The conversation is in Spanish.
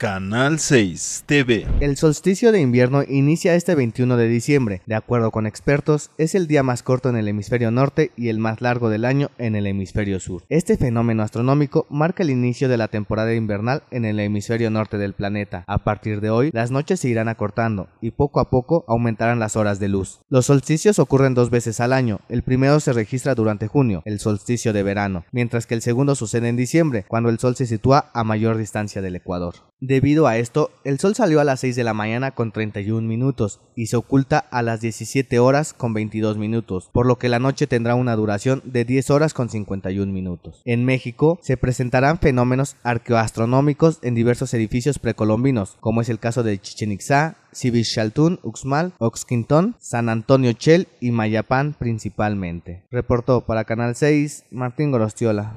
Canal 6 TV. El solsticio de invierno inicia este 21 de diciembre. De acuerdo con expertos, es el día más corto en el hemisferio norte y el más largo del año en el hemisferio sur. Este fenómeno astronómico marca el inicio de la temporada invernal en el hemisferio norte del planeta. A partir de hoy, las noches se irán acortando y poco a poco aumentarán las horas de luz. Los solsticios ocurren dos veces al año. El primero se registra durante junio, el solsticio de verano, mientras que el segundo sucede en diciembre, cuando el sol se sitúa a mayor distancia del ecuador. Debido a esto, el sol salió a las 6 de la mañana con 31 minutos y se oculta a las 17 horas con 22 minutos, por lo que la noche tendrá una duración de 10 horas con 51 minutos. En México se presentarán fenómenos arqueoastronómicos en diversos edificios precolombinos, como es el caso de Chichen Itzá, Chaltún, Uxmal, Oxquintón, San Antonio Chel y Mayapán principalmente. Reportó para Canal 6 Martín Gorostiola.